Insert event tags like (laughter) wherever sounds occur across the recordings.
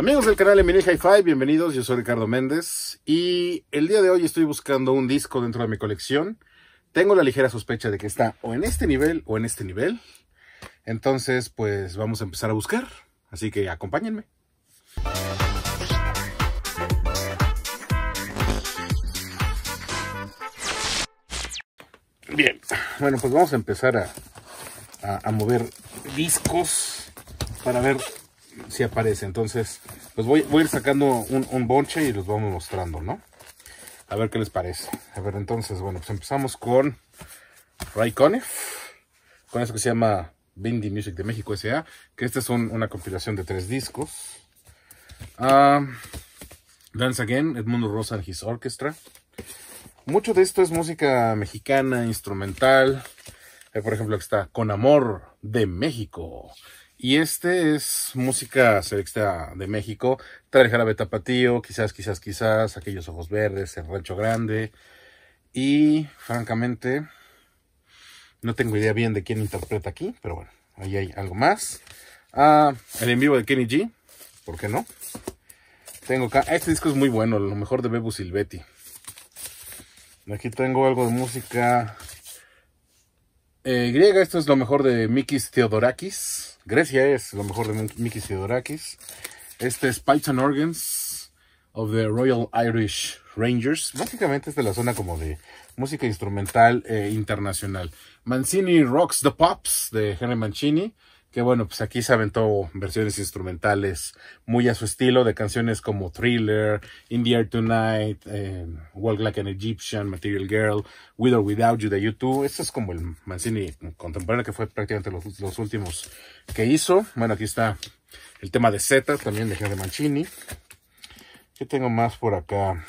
Amigos del canal de High fi bienvenidos, yo soy Ricardo Méndez y el día de hoy estoy buscando un disco dentro de mi colección. Tengo la ligera sospecha de que está o en este nivel o en este nivel. Entonces, pues vamos a empezar a buscar, así que acompáñenme. Bien, bueno, pues vamos a empezar a mover discos para ver si aparece. Entonces, pues voy, voy a ir sacando un, bonche y los vamos mostrando, ¿no? A ver qué les parece. A ver, entonces, bueno, pues empezamos con Coneff Con eso que se llama Bindi Music de México S.A. Que esta es una compilación de tres discos. Ah, Dance Again, Edmundo Rosa and His Orchestra. Mucho de esto es música mexicana, instrumental. Eh, por ejemplo, está Con Amor de México. Y este es música selecta de México. Trae jarabe tapatío, quizás, quizás, quizás, aquellos ojos verdes, el rancho grande. Y francamente, no tengo idea bien de quién interpreta aquí, pero bueno, ahí hay algo más. Ah, el en vivo de Kenny G, ¿por qué no? Tengo acá, este disco es muy bueno, lo mejor de Bebu Silvetti. Aquí tengo algo de música eh, griega, esto es lo mejor de Mikis Theodorakis. Grecia es lo mejor de Mickey Sidorakis. Este es Pipes and Organs of the Royal Irish Rangers. Básicamente es de la zona como de música instrumental eh, internacional. Mancini Rocks the Pops de Henry Mancini que bueno, pues aquí se aventó versiones instrumentales muy a su estilo de canciones como Thriller, In the Air Tonight, eh, Walk Like an Egyptian, Material Girl, With or Without You de YouTube. Este es como el Mancini contemporáneo que fue prácticamente los, los últimos que hizo. Bueno, aquí está el tema de Z, también de Henry Mancini. ¿Qué tengo más por acá?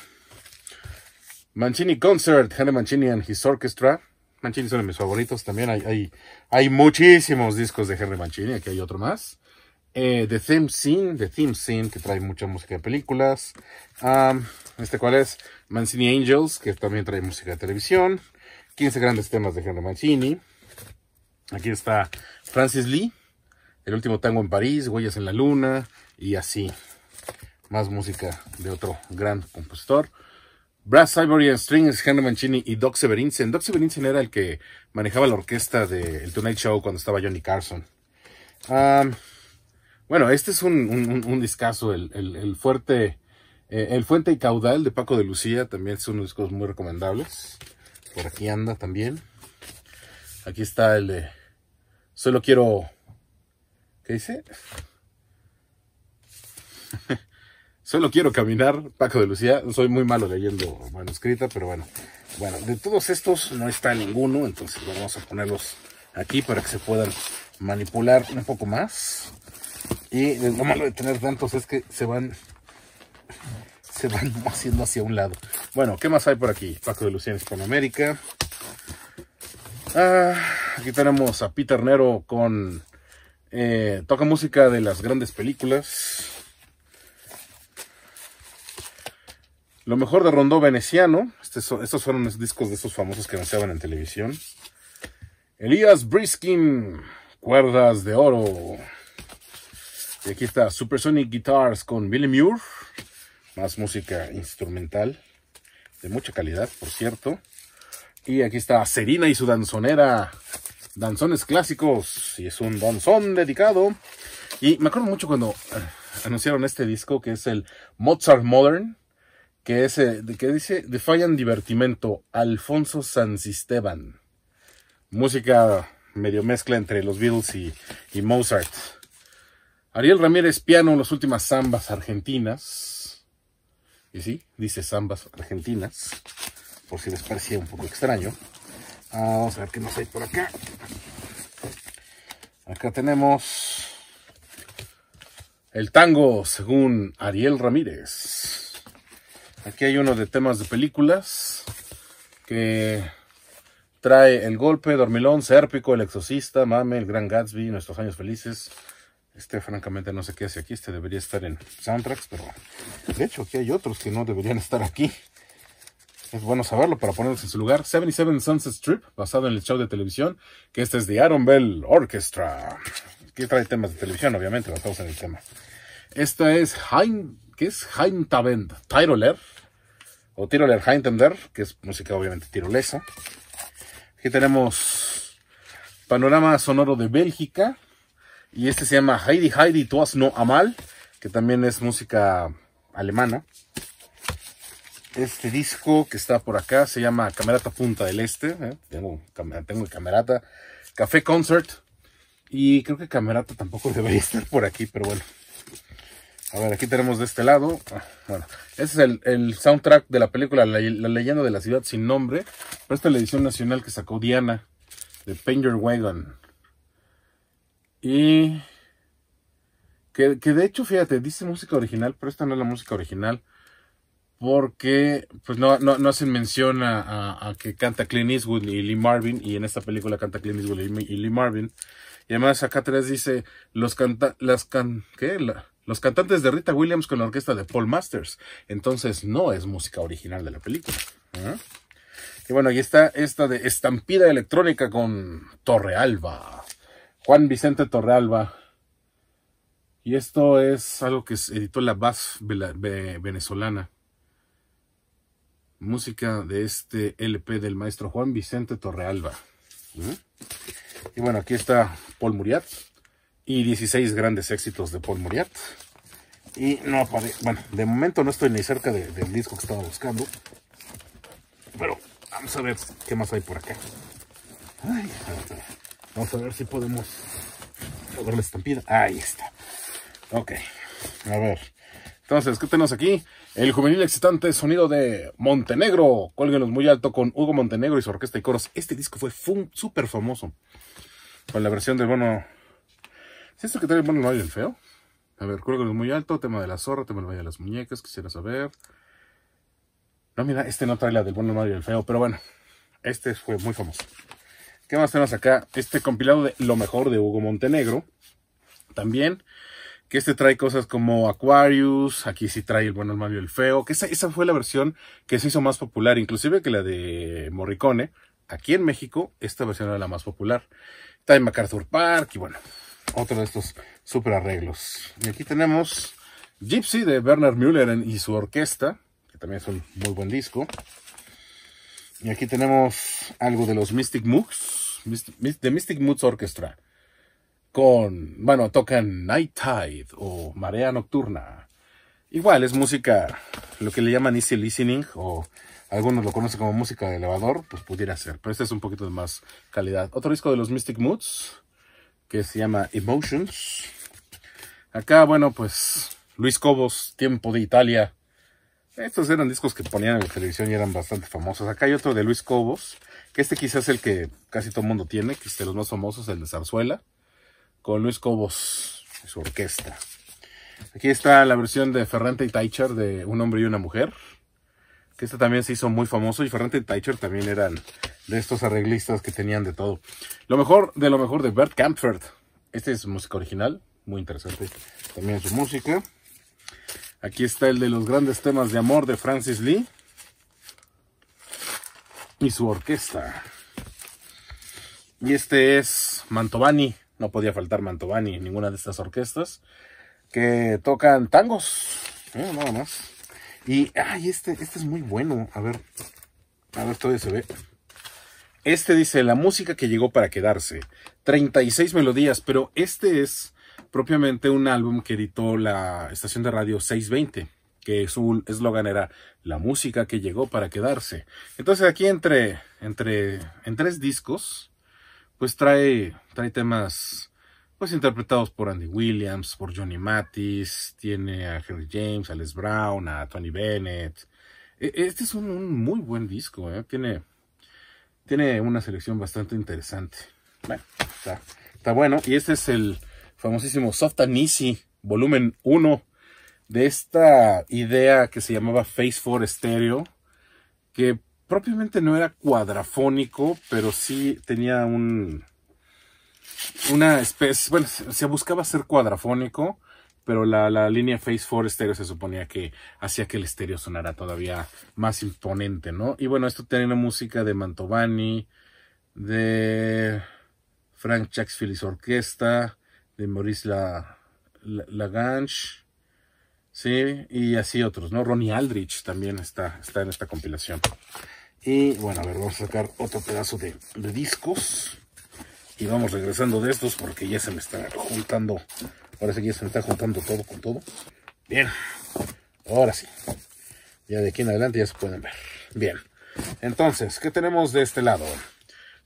Mancini Concert, Henry Mancini and His Orchestra. Mancini son de mis favoritos también. Hay, hay, muchísimos discos de Henry Mancini. Aquí hay otro más. Eh, The Theme Scene, The Theme Scene, que trae mucha música de películas. este cual es, Mancini Angels, que también trae música de televisión. 15 grandes temas de Henry Mancini. Aquí está Francis Lee, El último tango en París, Huellas en la Luna, y así. Más música de otro gran compositor. Brass Ivory Strings, Henry Mancini y Doc Severinsen. Doc Severinsen era el que manejaba la orquesta del Tonight Show cuando estaba Johnny Carson. bueno, este es un, discazo, el, fuerte, eh, el Fuente y Caudal de Paco de Lucía, también son unos discos muy recomendables. Por aquí anda también. Aquí está el de Solo quiero... ¿Qué dice? (laughs) Solo quiero caminar, Paco de Lucía. Soy muy malo leyendo manuscrita, pero bueno. Bueno, de todos estos no está ninguno, entonces vamos a ponerlos aquí para que se puedan manipular un poco más. Y lo malo de tener tantos es que se van se van (laughs) haciendo hacia un lado. Bueno, ¿qué más hay por aquí? Paco de Lucía en Hispanoamérica. Ah, aquí tenemos a Peter Nero con... Eh, toca música de las grandes películas. Lo mejor de Rondó Veneciano. Este estos fueron los discos de esos famosos que anunciaban en televisión. Elías Briskin, Cuerdas de Oro. Y aquí está Supersonic Guitars con Billy Muir. Más música instrumental. De mucha calidad, por cierto. Y aquí está Serina y su danzonera. Danzones clásicos. Y es un danzón dedicado. Y me acuerdo mucho cuando eh, anunciaron este disco que es el Mozart Modern que, es, eh, que dice Divertimento, Alfonso Sansisteban. Música medio mezcla entre los Beatles y, Mozart. Ariel Ramírez, piano, las últimas zambas argentinas. Y sí, dice zambas argentinas, por si les parecía un poco extraño. Ah, vamos a ver qué más hay por acá. Acá tenemos el tango según Ariel Ramírez. Aquí hay uno de temas de películas que trae El Golpe, Dormilón, Sérpico, El Exorcista, Mame, El Gran Gatsby, Nuestros Años Felices. Este francamente no sé qué hace aquí, este debería estar en soundtracks, pero de hecho aquí hay otros que no deberían estar aquí. Es bueno saberlo para ponerlos en su lugar. 77 Sunset Strip, basado en el show de televisión, que este es de Aaron Bell Orchestra. Que trae temas de televisión, obviamente, basados en el tema. Esta es Hein que es Heimtabend, Tyroler, o Tiroler, Heintender que es música obviamente tirolesa. Aquí tenemos panorama sonoro de Bélgica, y este se llama Heidi Heidi tuas No Amal, que también es música alemana. Este disco que está por acá se llama Camerata Punta del Este. ¿eh? Tengo, tengo Camerata Café Concert. Y creo que Camerata tampoco (laughs) debería estar por aquí, pero bueno. A ver, aquí tenemos de este lado. Bueno, ese es el, soundtrack de la película la, leyenda de la ciudad sin nombre. Pero esta es la edición nacional que sacó Diana de Panger Wagon. Y. Que, de hecho, fíjate, dice música original, pero esta no es la música original. Porque pues no, no, no hacen mención a, a, que canta Clint Eastwood y Lee Marvin. Y en esta película canta Clint Eastwood y, Lee Marvin. Y además acá atrás dice, los canta, las can, ¿qué? Los cantantes de Rita Williams con la orquesta de Paul Masters. Entonces no es música original de la película. ¿eh? Y bueno, ahí está esta de Estampida Electrónica con Torrealba. Juan Vicente Torrealba. Y esto es algo que editó la Bass venezolana. Música de este LP del maestro Juan Vicente Torrealba. ¿eh? Y bueno, aquí está Paul Muriat y 16 grandes éxitos de Paul Muriat. Y no aparece, bueno, de momento no estoy ni cerca del disco que estaba buscando. Pero vamos a ver qué más hay por acá. vamos a ver si podemos ver la estampida. Ahí está. Ok, a ver. Entonces, ¿qué tenemos aquí? El juvenil excitante sonido de Montenegro. Cuélguenos muy alto con Hugo Montenegro y su orquesta y coros. Este disco fue súper famoso. Con la versión del bono ¿Es esto que trae el buen malo y feo? A ver, creo que es muy alto, tema de la zorra, tema del de las muñecas, quisiera saber. No, mira, este no trae la del bueno, Mario y el feo, pero bueno, este fue muy famoso. ¿Qué más tenemos acá? Este compilado de lo mejor de Hugo Montenegro. También, que este trae cosas como Aquarius, aquí sí trae el bueno, el Mario el feo, que esa, fue la versión que se hizo más popular, inclusive que la de Morricone. Aquí en México, esta versión era la más popular. en MacArthur Park y bueno, otro de estos super arreglos. Y aquí tenemos Gypsy de Bernard Müller y su orquesta, que también es un muy buen disco. Y aquí tenemos algo de los Mystic Moods, de Mystic Moods Orchestra. Con, bueno, tocan Night Tide o Marea Nocturna. Igual es música, lo que le llaman easy listening o algunos lo conocen como música de elevador, pues pudiera ser. Pero este es un poquito de más calidad. Otro disco de los Mystic Moods que se llama Emotions. Acá, bueno, pues Luis Cobos, Tiempo de Italia. Estos eran discos que ponían en la televisión y eran bastante famosos. Acá hay otro de Luis Cobos, que este quizás es el que casi todo el mundo tiene, que es de los más famosos, el de Zarzuela, con Luis Cobos y su orquesta. Aquí está la versión de Ferrante y Teicher de Un hombre y una mujer, que este también se hizo muy famoso y Ferrante y Teicher también eran de estos arreglistas que tenían de todo. Lo mejor de lo mejor de Bert Camford. Este es música original, muy interesante también su música. Aquí está el de los grandes temas de amor de Francis Lee y su orquesta. Y este es Mantovani, no podía faltar Mantovani en ninguna de estas orquestas que tocan tangos, eh, nada más. Y ay, este, este es muy bueno. A ver, a ver, todavía se ve. Este dice, la música que llegó para quedarse. 36 melodías, pero este es propiamente un álbum que editó la estación de radio 620, que su eslogan era la música que llegó para quedarse. Entonces aquí entre, entre, en tres discos, pues trae, trae temas pues interpretados por Andy Williams, por Johnny Mattis, tiene a Henry James, a Les Brown, a Tony Bennett. E, este es un, un muy buen disco, ¿eh? tiene tiene una selección bastante interesante. Bueno, está, bueno. Y este es el famosísimo Soft Easy volumen 1 de esta idea que se llamaba Face 4 Stereo, que propiamente no era cuadrafónico, pero sí tenía un... Una especie, bueno, se buscaba ser cuadrafónico, pero la, la, línea Phase 4 estéreo se suponía que hacía que el estéreo sonara todavía más imponente, ¿no? Y bueno, esto tiene música de Mantovani, de Frank su Orquesta, de Maurice la, Lagange, ¿sí? Y así otros, ¿no? Ronnie Aldrich también está, está en esta compilación. Y bueno, a ver, vamos a sacar otro pedazo de, de discos. Y vamos regresando de estos porque ya se me está juntando Ahora sí que ya se me está juntando todo con todo. Bien. Ahora sí. Ya de aquí en adelante ya se pueden ver. Bien. Entonces, ¿qué tenemos de este lado?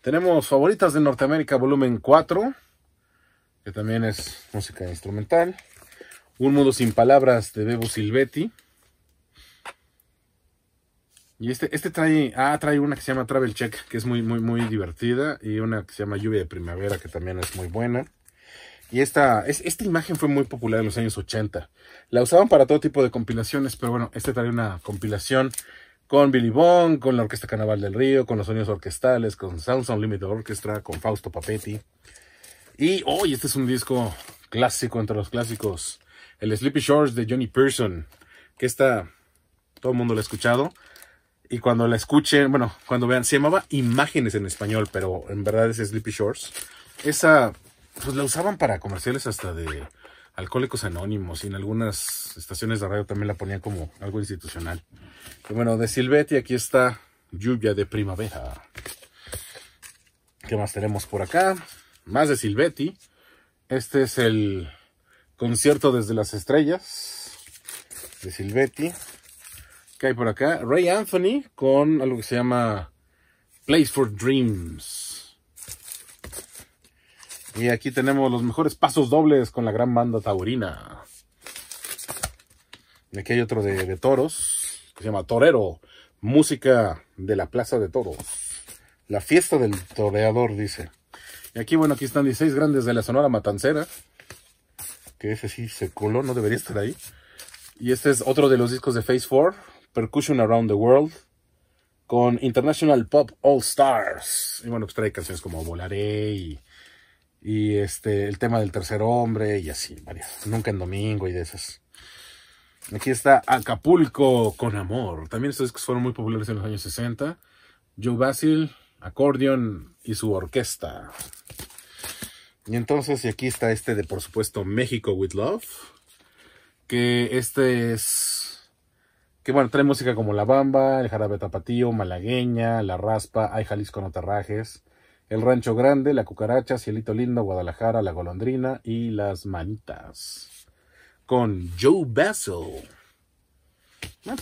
Tenemos Favoritas de Norteamérica volumen 4. Que también es música instrumental. Un Mundo Sin Palabras de Bebo Silvetti. Y este, este trae, ah, trae una que se llama Travel Check, que es muy, muy, muy divertida. Y una que se llama Lluvia de Primavera, que también es muy buena. Y esta, es, esta imagen fue muy popular en los años 80. La usaban para todo tipo de compilaciones, pero bueno, esta trae una compilación con Billy Bond, con la Orquesta Carnaval del Río, con los sonidos orquestales, con Sounds Unlimited Orchestra, con Fausto Papetti. Y hoy oh, este es un disco clásico entre los clásicos, el Sleepy Shores de Johnny Pearson, que está, todo el mundo lo ha escuchado. Y cuando la escuchen, bueno, cuando vean, se llamaba Imágenes en español, pero en verdad es Sleepy Shores. Esa pues la usaban para comerciales hasta de Alcohólicos Anónimos y en algunas estaciones de radio también la ponían como algo institucional. Y bueno, de Silvetti aquí está Lluvia de Primavera. ¿Qué más tenemos por acá? Más de Silvetti. Este es el concierto desde las estrellas de Silvetti. ¿Qué hay por acá? Ray Anthony con algo que se llama Place for Dreams. Y aquí tenemos los mejores pasos dobles con la gran banda taurina. Y aquí hay otro de, toros, que se llama Torero, música de la Plaza de Toros. La fiesta del toreador, dice. Y aquí, bueno, aquí están 16 grandes de la Sonora Matancera. Que ese sí se coló, no debería estar ahí. Y este es otro de los discos de Phase 4, Percussion Around the World, con International Pop All Stars. Y bueno, pues trae canciones como Volaré y y este, el tema del tercer hombre y así, varias. Nunca en domingo y de esas. Aquí está Acapulco con amor. También estos discos fueron muy populares en los años 60. Joe Basil, acordeón y su orquesta. Y entonces, y aquí está este de, por supuesto, México with Love. Que este es... Que bueno, trae música como La Bamba, El Jarabe Tapatío, Malagueña, La Raspa, Hay Jalisco no atarrajes. El Rancho Grande, La Cucaracha, Cielito Lindo, Guadalajara, La Golondrina y Las Manitas. Con Joe Basil. Ah.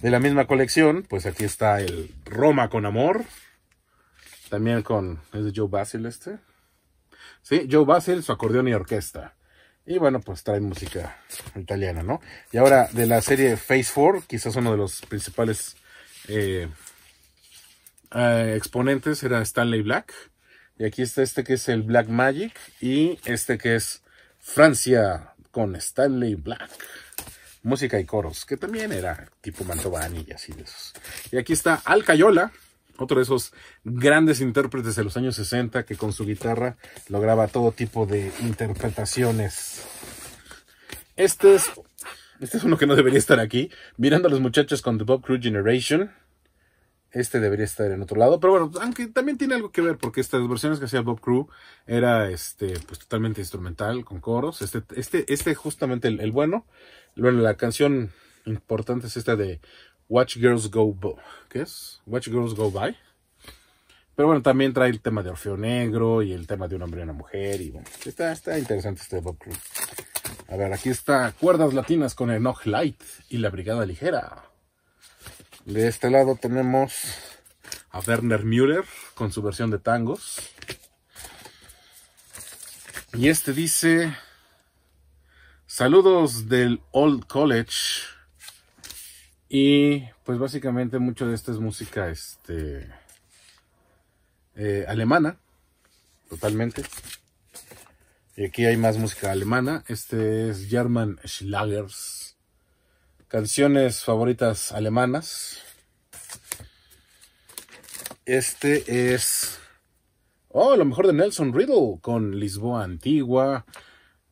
De la misma colección, pues aquí está el Roma con Amor. También con... ¿Es de Joe Basil este? Sí, Joe Basil, su acordeón y orquesta. Y bueno, pues trae música italiana, ¿no? Y ahora de la serie Phase 4, quizás uno de los principales... Eh, eh, exponentes era Stanley Black. Y aquí está este que es el Black Magic y este que es Francia con Stanley Black. Música y coros, que también era tipo Mantovani y así de esos. Y aquí está Al Cayola, otro de esos grandes intérpretes de los años 60 que con su guitarra lograba todo tipo de interpretaciones. Este es, este es uno que no debería estar aquí, mirando a los muchachos con The Bob Crew Generation. Este debería estar en otro lado. Pero bueno, aunque también tiene algo que ver, porque estas versiones que hacía Bob Crew era este, pues totalmente instrumental, con coros. Este, este, este justamente el, bueno. Bueno, la canción importante es esta de Watch Girls Go Bo ¿Qué es? Watch Girls Go By. Pero bueno, también trae el tema de Orfeo Negro y el tema de un hombre y una mujer. Y está, interesante este Bob Crew. A ver, aquí está Cuerdas Latinas con Enoch Light y la Brigada Ligera. De este lado tenemos a Werner Müller con su versión de tangos. Y este dice, saludos del Old College. Y pues básicamente mucho de esto es música este, eh, alemana, totalmente. Y aquí hay más música alemana. Este es German Schlagers canciones favoritas alemanas. Este es. Oh, lo mejor de Nelson Riddle con Lisboa Antigua,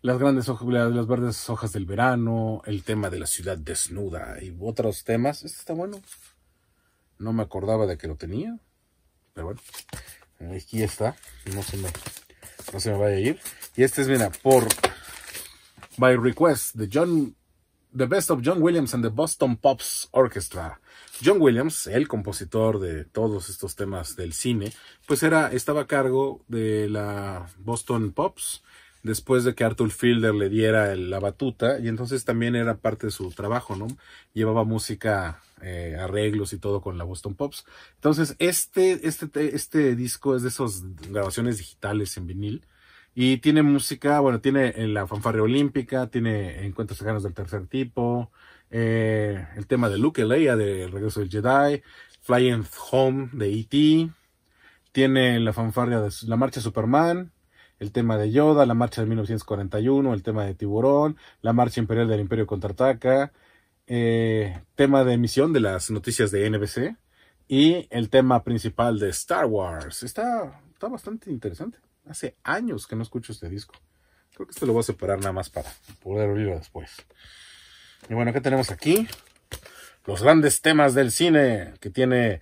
las grandes hojas, las verdes hojas del verano, el tema de la ciudad desnuda y otros temas. Este está bueno. No me acordaba de que lo tenía, pero bueno, aquí está. No se me, no se me vaya a ir. Y este es, mira, por By Request de John The Best of John Williams and the Boston Pops Orchestra. John Williams, el compositor de todos estos temas del cine, pues era, estaba a cargo de la Boston Pops después de que Arthur Fielder le diera la batuta y entonces también era parte de su trabajo, ¿no? Llevaba música, eh, arreglos y todo con la Boston Pops. Entonces este, este, este disco es de esas grabaciones digitales en vinil y tiene música, bueno, tiene eh, la fanfarria olímpica, tiene encuentros lejanos del tercer tipo, eh, el tema de Luke Leia de regreso del Jedi, Flying Home de E.T., tiene la fanfarria de la marcha Superman, el tema de Yoda, la marcha de 1941, el tema de Tiburón, la marcha imperial del Imperio contraataca, eh, tema de emisión de las noticias de NBC y el tema principal de Star Wars. Está, está bastante interesante. Hace años que no escucho este disco. Creo que este lo voy a separar nada más para poder oírlo después. Y bueno, ¿qué tenemos aquí? Los grandes temas del cine que tiene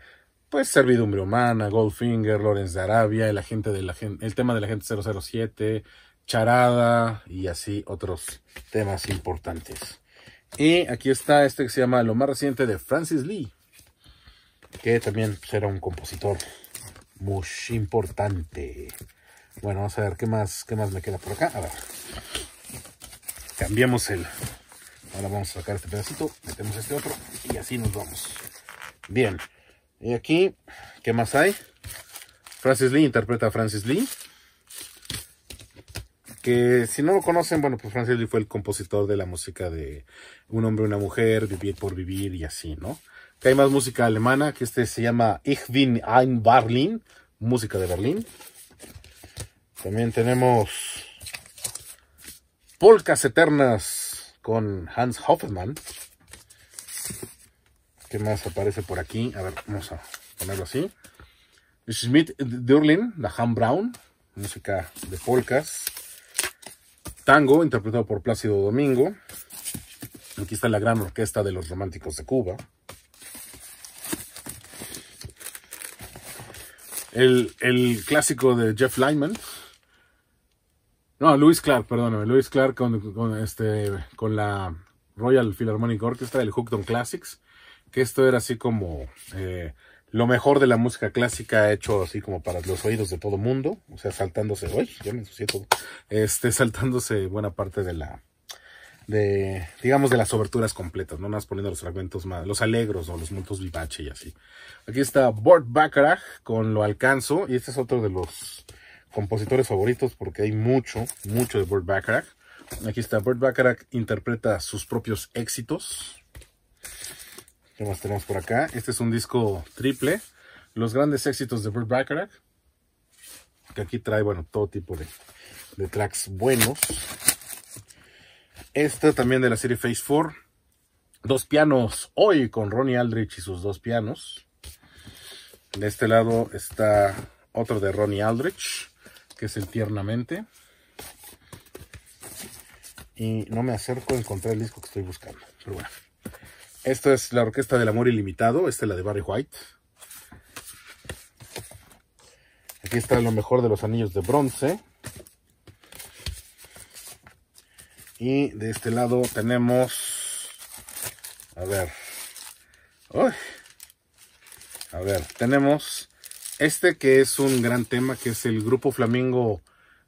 pues Servidumbre Humana, Goldfinger, Lorenz de Arabia, el, agente de la, el tema la gente 007, Charada y así otros temas importantes. Y aquí está este que se llama lo más reciente de Francis Lee, que también era un compositor muy importante. Bueno, vamos a ver qué más, qué más me queda por acá. A ver. Cambiamos el... Ahora vamos a sacar este pedacito, metemos este otro y así nos vamos. Bien. Y aquí, ¿qué más hay? Francis Lee interpreta a Francis Lee. Que si no lo conocen, bueno, pues Francis Lee fue el compositor de la música de Un hombre, una mujer, Vivir por vivir y así, ¿no? Que hay más música alemana, que este se llama Ich bin ein Berlin, música de Berlín. También tenemos Polcas Eternas con Hans Hoffman. ¿Qué más aparece por aquí? A ver, vamos a ponerlo así. Schmidt Durlin, la Han Brown, música de polcas. Tango, interpretado por Plácido Domingo. Aquí está la gran orquesta de los románticos de Cuba. El, el clásico de Jeff Lyman. No, Luis Clark, perdóname. Luis Clark con, este, con la Royal Philharmonic Orchestra, el Hookton Classics. Que esto era así como eh, lo mejor de la música clásica hecho así como para los oídos de todo mundo. O sea, saltándose. hoy ya me ensucié todo. Este, saltándose buena parte de la. De, digamos, de las oberturas completas, no más poniendo los fragmentos más, los alegros o los montos vivache y así. Aquí está Bort Bacharach con Lo Alcanzo, y este es otro de los compositores favoritos porque hay mucho, mucho de Burt Bacharach. Aquí está, Burt Bacharach interpreta sus propios éxitos. ¿Qué más tenemos por acá? Este es un disco triple. Los grandes éxitos de Burt Bacharach. Que aquí trae, bueno, todo tipo de, de tracks buenos. Esta también de la serie Face 4. Dos pianos hoy con Ronnie Aldrich y sus dos pianos. De este lado está otro de Ronnie Aldrich que es el tiernamente. Y no me acerco a encontrar el disco que estoy buscando. Pero bueno. Esto es la Orquesta del Amor Ilimitado. Esta es la de Barry White. Aquí está lo mejor de los anillos de bronce. Y de este lado tenemos... A ver. A ver, tenemos este que es un gran tema, que es el grupo Flamingo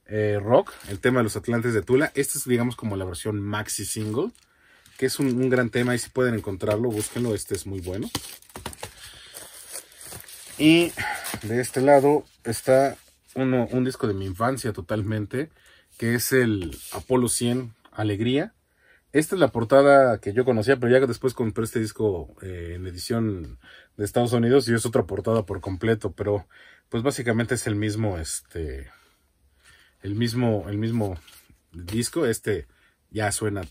eh, Rock, el tema de los Atlantes de Tula. Este es, digamos, como la versión maxi single, que es un, gran tema. Y si pueden encontrarlo, búsquenlo. Este es muy bueno. Y de este lado está un disco de mi infancia totalmente, que es el Apolo 100 Alegría. Esta es la portada que yo conocía, pero ya después compré este disco eh, en edición de Estados Unidos y es otra portada por completo, pero pues básicamente es el mismo, este, el mismo, el mismo disco, este ya suena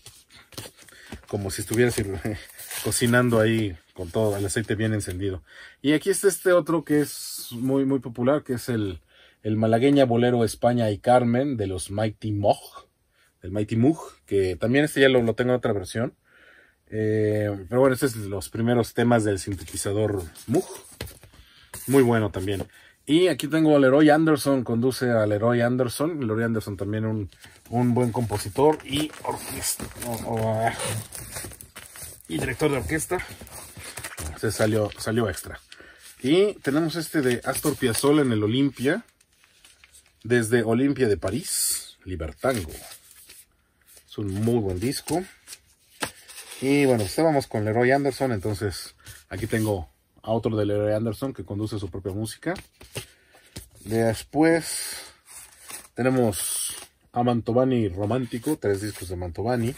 como si estuvieras (laughs) cocinando ahí con todo el aceite bien encendido. Y aquí está este otro que es muy, muy popular, que es el, el malagueña bolero España y Carmen de los Mighty Moog, del Mighty Moog, que también este ya lo, lo tengo en otra versión. Eh, pero bueno, estos son los primeros temas del sintetizador Moog. Muy bueno también. Y aquí tengo a Leroy Anderson, conduce a Leroy Anderson. Leroy Anderson también un, un buen compositor y orquesta. Oh, oh, ah. y director de orquesta. Se salió, salió extra. Y tenemos este de Astor Piazzolla en el Olimpia. Desde Olimpia de París, Libertango. Es un muy buen disco. Y bueno, vamos con Leroy Anderson, entonces aquí tengo a otro de Leroy Anderson que conduce su propia música. Después tenemos a Mantovani Romántico, tres discos de Mantovani.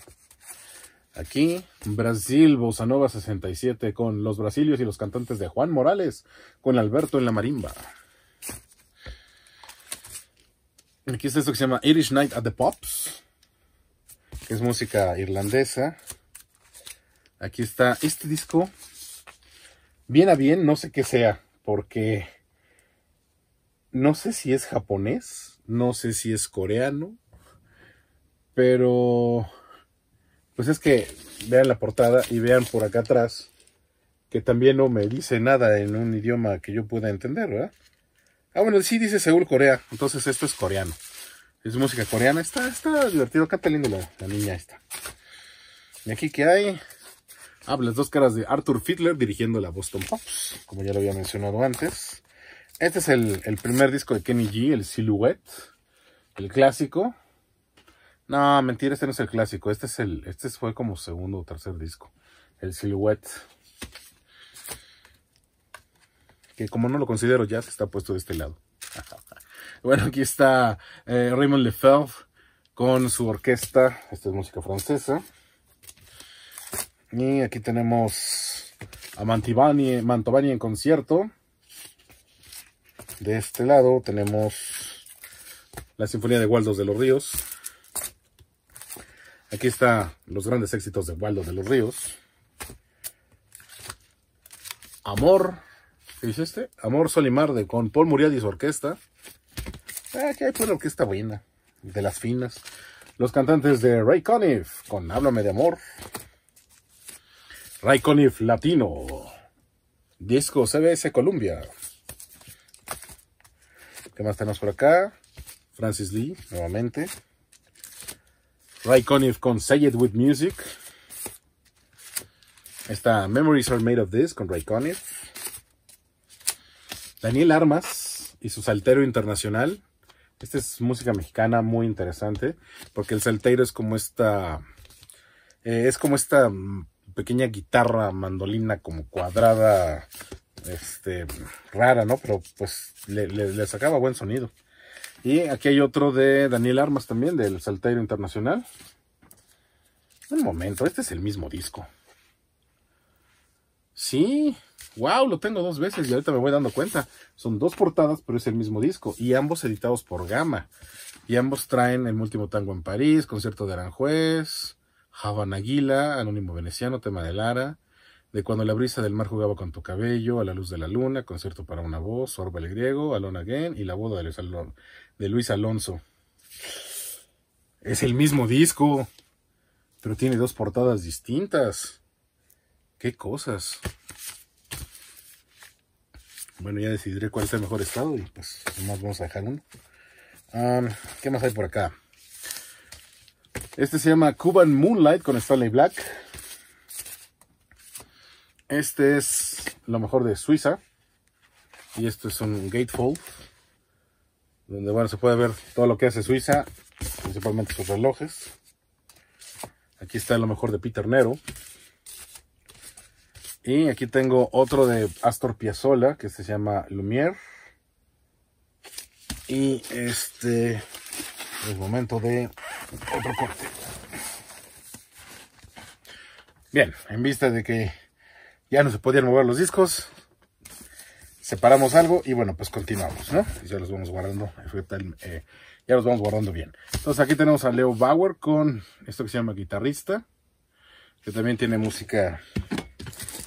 Aquí, Brasil Bossa Nova 67 con los brasilios y los cantantes de Juan Morales, con Alberto en la marimba. Aquí está esto que se llama Irish Night at the Pops, es música irlandesa. Aquí está este disco. Bien a bien, no sé qué sea, porque no sé si es japonés, no sé si es coreano, pero pues es que vean la portada y vean por acá atrás que también no me dice nada en un idioma que yo pueda entender, ¿verdad? Ah, bueno, sí dice Seúl, Corea, entonces esto es coreano. Es música coreana, está, está divertido, canta lindo la, niña esta. ¿Y aquí que hay? Ah, pues dos caras de Arthur Fiedler dirigiendo la Boston Pops, como ya lo había mencionado antes. Este es el, primer disco de Kenny G, el Silhouette, el clásico. No, mentira, este no es el clásico. Este es el, este fue como segundo o tercer disco. El Silhouette. Que como no lo considero ya se está puesto de este lado. (laughs) bueno, aquí está eh, Raymond Lefebvre con su orquesta. Esta es música francesa. Y aquí tenemos a Mantovani, Mantovani en concierto. De este lado tenemos la Sinfonía de Waldos de los Ríos. Aquí están los grandes éxitos de Waldos de los Ríos. Amor. ¿Qué este? Amor Solimar de, con Paul Muriel y su orquesta. Ah, aquí hay una orquesta buena. De las finas. Los cantantes de Ray Conniff con Háblame de Amor. Raikonif Latino. Disco CBS Columbia. ¿Qué más tenemos por acá? Francis Lee, nuevamente. Raikonif con Say It With Music. Esta Memories Are Made of This con Raikonif. Daniel Armas y su Saltero Internacional. Esta es música mexicana muy interesante. Porque el saltero es como esta. Eh, es como esta mm, pequeña guitarra mandolina como cuadrada, este, rara, ¿no? Pero pues le, sacaba buen sonido. Y aquí hay otro de Daniel Armas también, del Salteiro Internacional. Un momento, este es el mismo disco. Sí, wow, lo tengo dos veces y ahorita me voy dando cuenta. Son dos portadas, pero es el mismo disco. Y ambos editados por Gama. Y ambos traen el último tango en París, concierto de Aranjuez, Javan Aguila, Anónimo Veneciano, tema de Lara, de cuando la brisa del mar jugaba con tu cabello, a la luz de la luna, concierto para una voz, Orba el griego, Alone Again y la boda de Luis Alonso. Es el mismo disco, pero tiene dos portadas distintas. ¡Qué cosas! Bueno, ya decidiré cuál es el mejor estado y pues nomás vamos a dejar uno. ¿Qué más hay por acá? Este se llama Cuban Moonlight con Stanley Black. Este es lo mejor de Suiza. Y esto es un gatefold. Donde bueno, se puede ver todo lo que hace Suiza. Principalmente sus relojes. Aquí está lo mejor de Peter Nero. Y aquí tengo otro de Astor Piazzolla que se llama Lumière. Y este es momento de otro corte. Bien, en vista de que ya no se podían mover los discos, separamos algo y bueno, pues continuamos, ¿no? ya los vamos guardando, eh, ya los vamos guardando bien. Entonces aquí tenemos a Leo Bauer con esto que se llama guitarrista, que también tiene música,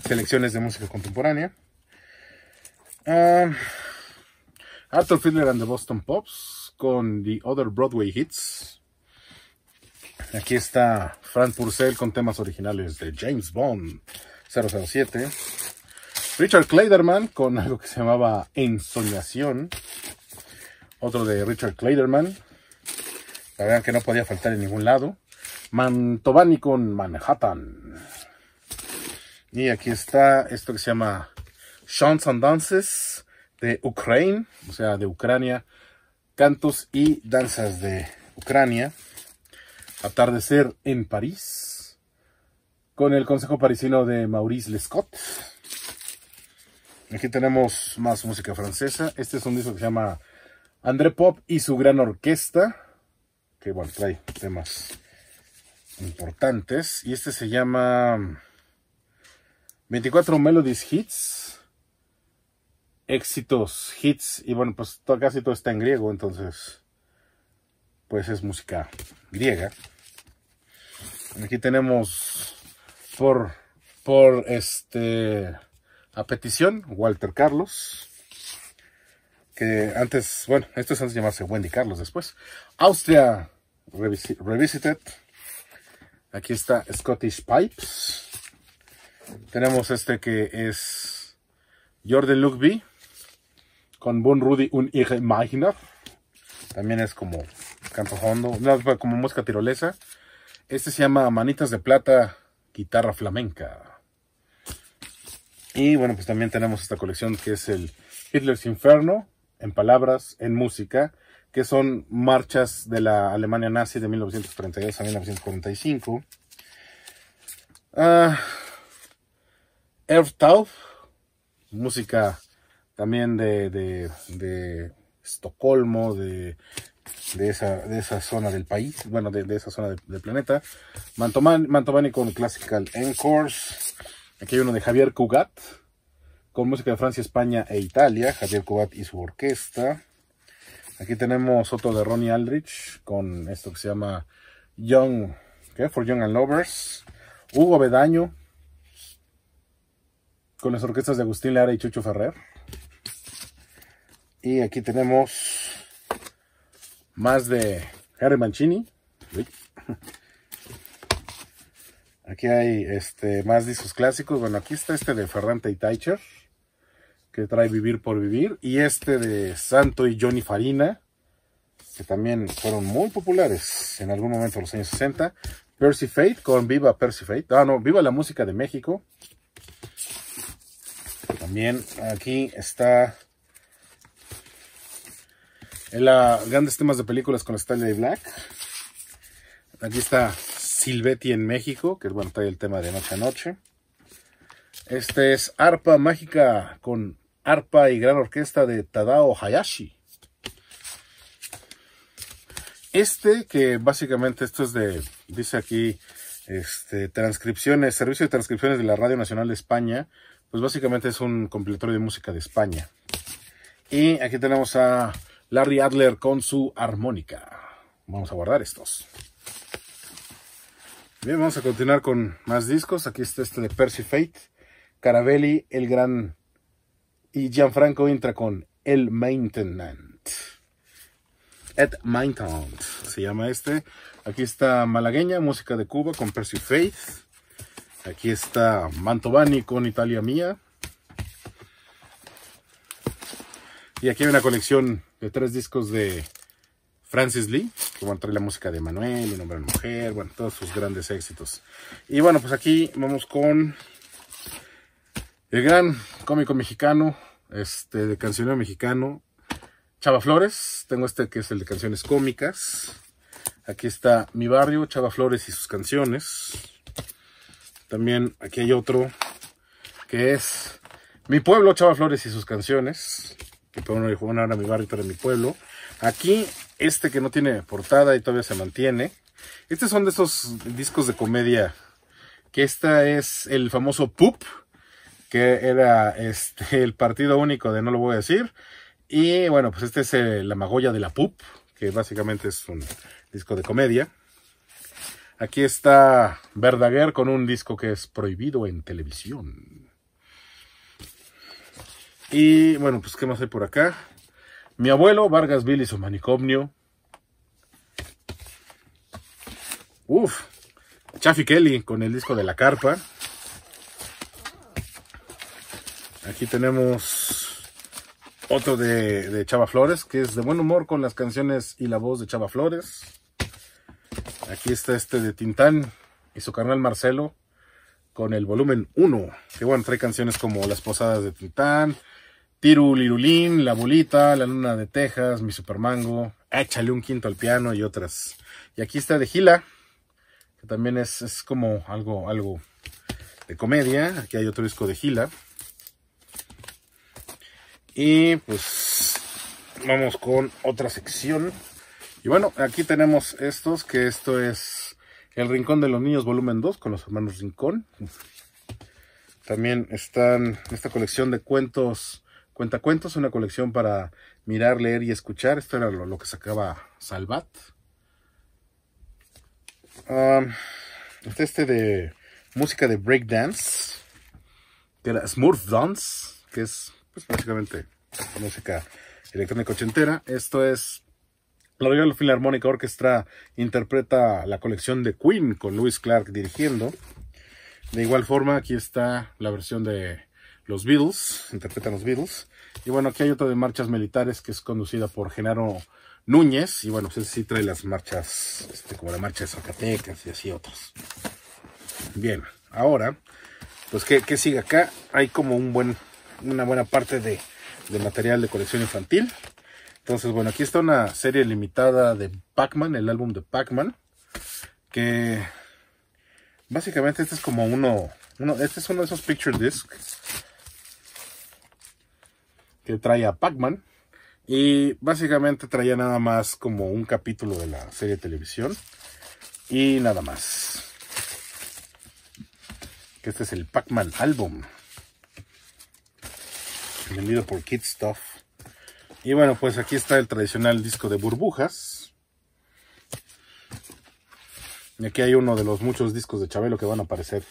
selecciones de música contemporánea. Ah, Arthur Fiddler and the Boston Pops con The Other Broadway Hits. Aquí está Frank Purcell con temas originales de James Bond 007. Richard Clayderman con algo que se llamaba Ensoñación. Otro de Richard Clayderman. La verdad que no podía faltar en ningún lado. Mantovani con Manhattan. Y aquí está esto que se llama Chants and Dances de Ucrania, o sea, de Ucrania. Cantos y danzas de Ucrania. Atardecer en París, con el Consejo Parisino de Maurice Lescott. Aquí tenemos más música francesa. Este es un disco que se llama André Pop y su gran orquesta, que bueno, trae temas importantes. Y este se llama 24 Melodies Hits, éxitos, hits. Y bueno, pues casi todo está en griego, entonces pues es música griega. Aquí tenemos por, por este, a petición, Walter Carlos. Que antes, bueno, esto es antes de llamarse Wendy Carlos después. Austria Revisited. Aquí está Scottish Pipes. Tenemos este que es Jordan Lugby con Bon Rudy un hijo Magna. También es como canto hondo, como mosca tirolesa. Este se llama Manitas de Plata, guitarra flamenca. Y bueno, pues también tenemos esta colección que es el Hitler's Inferno, en palabras, en música, que son marchas de la Alemania nazi de 1932 a 1945. Uh, Erftauf, música también de, de, de Estocolmo, de de esa, zona del país, bueno, de, esa zona del planeta. Mantoman, Mantovani con Classical Encores. Aquí hay uno de Javier Cugat, con música de Francia, España e Italia. Javier Cugat y su orquesta. Aquí tenemos otro de Ronnie Aldrich, con esto que se llama Young, ¿qué? For Young and Lovers. Hugo Bedaño, con las orquestas de Agustín Lara y Chucho Ferrer. Y aquí tenemos más de Harry Mancini. Aquí hay este, más discos clásicos. Bueno, aquí está este de Ferrante y Teicher, que trae Vivir por Vivir. Y este de Santo y Johnny Farina, que también fueron muy populares en algún momento de los años 60. Percy Fate con Viva Percy Fate. Ah, no, Viva la Música de México. También aquí está grandes temas de películas con Stanley Black. Aquí está Silvetti en México, que es bueno, trae el tema de Noche a Noche. Este es Arpa Mágica con Arpa y Gran Orquesta de Tadao Hayashi. Este, que básicamente esto es de, dice aquí, este, transcripciones, servicio de transcripciones de la Radio Nacional de España, pues básicamente es un completorio de música de España. Y aquí tenemos a Larry Adler con su armónica. Vamos a guardar estos. Bien, vamos a continuar con más discos. Aquí está este de Percy Faith, Caravelli, El Gran y Gianfranco entra con El Maintenant. at Maintenant se llama este. Aquí está Malagueña, música de Cuba con Percy Faith. Aquí está Mantovani con Italia Mía. Y aquí hay una colección de tres discos de Francis Lee, que bueno, trae la música de Manuel, Un nombre de mujer, bueno, todos sus grandes éxitos. Y bueno, pues aquí vamos con el gran cómico mexicano, este, de cancionero mexicano, Chava Flores. Tengo este que es el de canciones cómicas. Aquí está Mi Barrio, Chava Flores y sus canciones. También aquí hay otro que es Mi Pueblo, Chava Flores y sus canciones que fue uno de Ahora mi barrio, mi pueblo. Aquí, este que no tiene portada y todavía se mantiene. Estos son de esos discos de comedia, que esta es el famoso Poop que era este, (laughs) el partido único de No lo voy a decir. Y bueno, pues este es eh, La magolla de la Poop que básicamente es un disco de comedia. Aquí está Verdaguer con un disco que es prohibido en televisión. Y bueno, pues, ¿qué más hay por acá? Mi abuelo, Vargas Bill su manicomio. Uf, Chaffy Kelly con el disco de la carpa. Aquí tenemos otro de, de, Chava Flores, que es de buen humor con las canciones y la voz de Chava Flores. Aquí está este de Tintán y su carnal Marcelo con el volumen 1. Que bueno, trae canciones como Las Posadas de Tintán, Tirulirulín, La Bolita, La Luna de Texas, Mi Supermango, Échale un quinto al piano y otras. Y aquí está De Gila, que también es, como algo, algo de comedia. Aquí hay otro disco de Gila. Y pues vamos con otra sección. Y bueno, aquí tenemos estos, que esto es El Rincón de los Niños volumen 2 con los hermanos Rincón. También están esta colección de cuentos Cuentacuentos, una colección para mirar, leer y escuchar. Esto era lo, que sacaba Salvat. Um, este de música de breakdance, que era Smurf Dance, que es pues, básicamente música electrónica ochentera. Esto es la Royal Filarmónica Orquestra interpreta la colección de Queen con Louis Clark dirigiendo. De igual forma, aquí está la versión de los Beatles, interpretan los Beatles. Y bueno, aquí hay otra de marchas militares que es conducida por Genaro Núñez. Y bueno, pues ese sí trae las marchas, este, como la marcha de Zacatecas y así otros. Bien, ahora, pues que, sigue acá. Hay como un buen, una buena parte de, material de colección infantil. Entonces, bueno, aquí está una serie limitada de Pac-Man, el álbum de Pac-Man. Que básicamente este es como uno, uno, este es uno de esos picture discs que trae a Pac-Man. Y básicamente traía nada más como un capítulo de la serie de televisión. Y nada más. Que este es el Pac-Man Album. Vendido por Kid Stuff. Y bueno, pues aquí está el tradicional disco de burbujas. Y aquí hay uno de los muchos discos de Chabelo que van a aparecer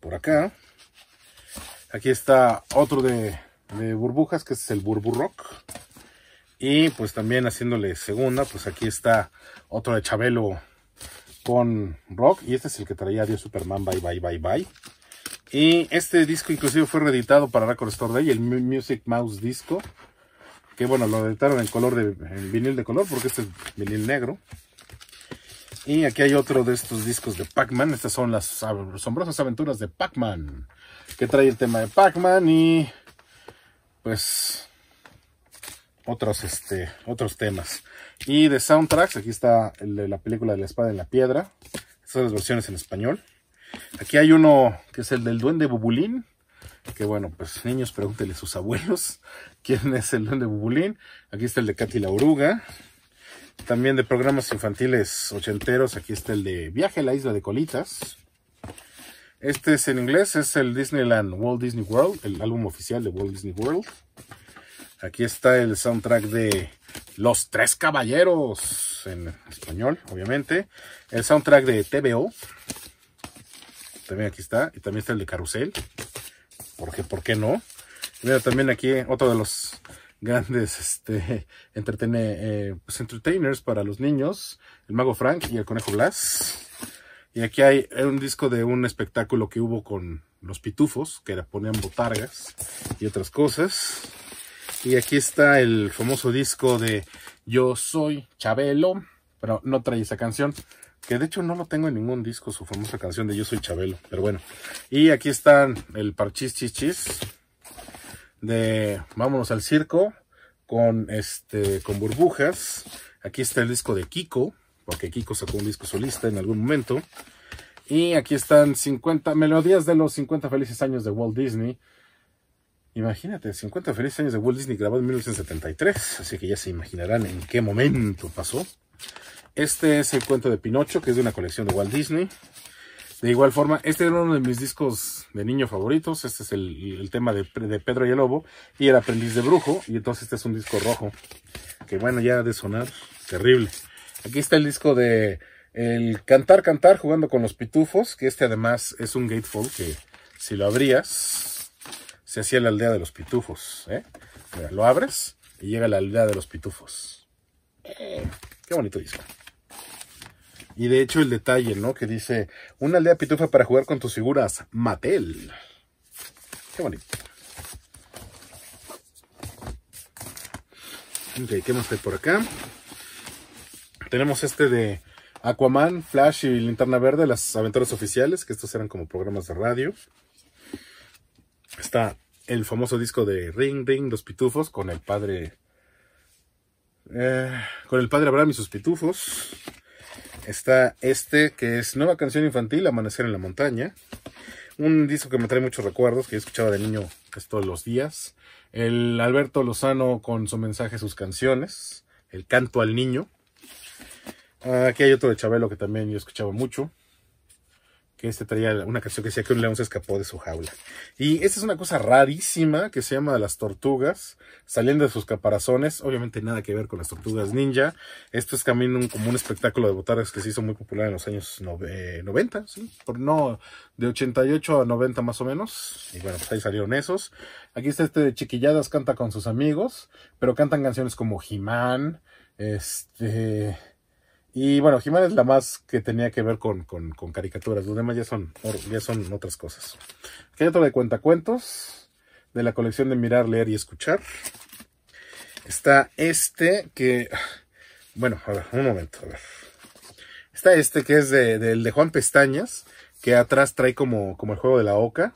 por acá. Aquí está otro de de burbujas, que es el Rock. Y pues también haciéndole segunda, pues aquí está otro de Chabelo con rock. Y este es el que traía Dios Superman, bye, bye, bye, bye. Y este disco inclusive fue reeditado para Record Store Day, el Music Mouse Disco. Que bueno, lo editaron en color de en vinil de color, porque este es vinil negro. Y aquí hay otro de estos discos de Pac-Man. Estas son las asombrosas aventuras de Pac-Man. Que trae el tema de Pac-Man y pues otros este, otros temas y de soundtracks aquí está el de la película de la espada en la piedra estas son las versiones en español aquí hay uno que es el del duende bubulín que bueno pues niños pregúntenle a sus abuelos (laughs) quién es el duende bubulín aquí está el de Katy la oruga también de programas infantiles ochenteros aquí está el de viaje a la isla de colitas este es en inglés, es el Disneyland Walt Disney World, el álbum oficial de Walt Disney World. Aquí está el soundtrack de Los Tres Caballeros, en español, obviamente. El soundtrack de TVO. También aquí está. Y también está el de Carrusel. Porque, ¿por qué no? Mira, también aquí otro de los grandes este, (laughs) eh, pues, entertainers para los niños. El Mago Frank y el Conejo Blas. Y aquí hay un disco de un espectáculo que hubo con los pitufos, que ponían botargas y otras cosas. Y aquí está el famoso disco de Yo soy Chabelo, pero no trae esa canción. Que de hecho no lo tengo en ningún disco, su famosa canción de Yo soy Chabelo. Pero bueno. Y aquí están el Parchis Chichis. De Vámonos al Circo. Con este. con burbujas. Aquí está el disco de Kiko porque Kiko sacó un disco solista en algún momento. Y aquí están 50 melodías de los 50 felices años de Walt Disney. Imagínate, 50 felices años de Walt Disney grabado en 1973, así que ya se imaginarán en qué momento pasó. Este es el cuento de Pinocho, que es de una colección de Walt Disney. De igual forma, este era uno de mis discos de niño favoritos. Este es el, tema de, de, Pedro y el Lobo y el aprendiz de brujo. Y entonces este es un disco rojo, que bueno, ya ha de sonar terrible. Aquí está el disco de el Cantar, Cantar, jugando con los pitufos, que este además es un gatefold que si lo abrías, se hacía la aldea de los pitufos. ¿eh? lo abres y llega la aldea de los pitufos. qué bonito disco. Y de hecho el detalle, ¿no? Que dice, una aldea pitufa para jugar con tus figuras, Mattel. Qué bonito. Ok, ¿qué más hay por acá? tenemos este de Aquaman, Flash y Linterna Verde, las aventuras oficiales, que estos eran como programas de radio. Está el famoso disco de Ring Ring, Los Pitufos, con el padre... Eh, con el padre Abraham y sus pitufos. Está este, que es Nueva Canción Infantil, Amanecer en la Montaña. Un disco que me trae muchos recuerdos, que yo escuchado de niño todos los días. El Alberto Lozano con su mensaje, sus canciones. El Canto al Niño. Ah, aquí hay otro de Chabelo que también yo escuchaba mucho. Que este traía una canción que decía que un león se escapó de su jaula. Y esta es una cosa rarísima que se llama las tortugas saliendo de sus caparazones. Obviamente nada que ver con las tortugas ninja. Esto es también como un espectáculo de botargas que se hizo muy popular en los años 90, eh, Por, no, de 88 a 90 más o menos. Y bueno, pues ahí salieron esos. Aquí está este de Chiquilladas, canta con sus amigos, pero cantan canciones como he este... Y bueno, Jimena es la más que tenía que ver con, caricaturas. Los demás ya son, ya son otras cosas. Aquí hay otro de cuentacuentos. De la colección de mirar, leer y escuchar. Está este que... Bueno, a ver, un momento, Está este que es del de, Juan Pestañas. Que atrás trae como, como el juego de la oca.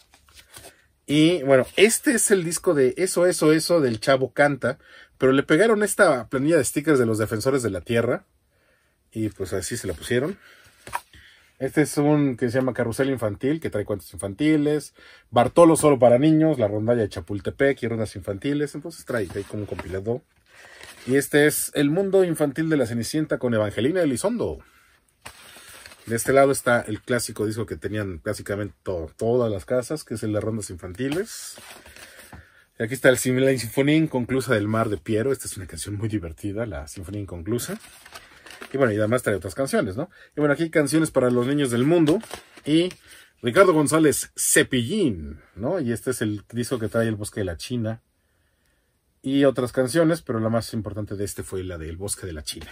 Y bueno, este es el disco de Eso, Eso, Eso del Chavo Canta. Pero le pegaron esta planilla de stickers de los defensores de la tierra y pues así se la pusieron. Este es un que se llama Carrusel Infantil, que trae cuentos infantiles. Bartolo solo para niños, la rondalla de Chapultepec y rondas infantiles. Entonces trae ahí como un compilado. Y este es El Mundo Infantil de la Cenicienta con Evangelina Elizondo. De este lado está el clásico disco que tenían básicamente todas las casas, que es el de rondas infantiles. Y aquí está el, la Sinfonía Inconclusa del Mar de Piero. Esta es una canción muy divertida, la Sinfonía Inconclusa. Y bueno, y además trae otras canciones, ¿no? Y bueno, aquí canciones para los niños del mundo. Y Ricardo González Cepillín, ¿no? Y este es el disco que trae El Bosque de la China. Y otras canciones, pero la más importante de este fue la de El Bosque de la China.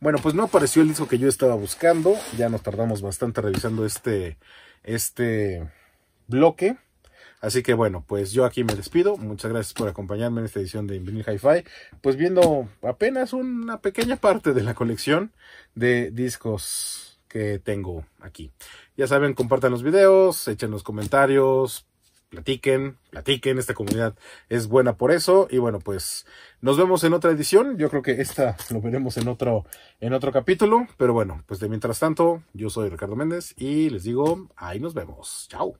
Bueno, pues no apareció el disco que yo estaba buscando. Ya nos tardamos bastante revisando este, este bloque. Así que bueno, pues yo aquí me despido. Muchas gracias por acompañarme en esta edición de Invenir Hi-Fi. Pues viendo apenas una pequeña parte de la colección de discos que tengo aquí. Ya saben, compartan los videos, echen los comentarios, platiquen, platiquen, esta comunidad es buena por eso y bueno, pues nos vemos en otra edición, yo creo que esta lo veremos en otro en otro capítulo, pero bueno, pues de mientras tanto, yo soy Ricardo Méndez y les digo, ahí nos vemos. Chao.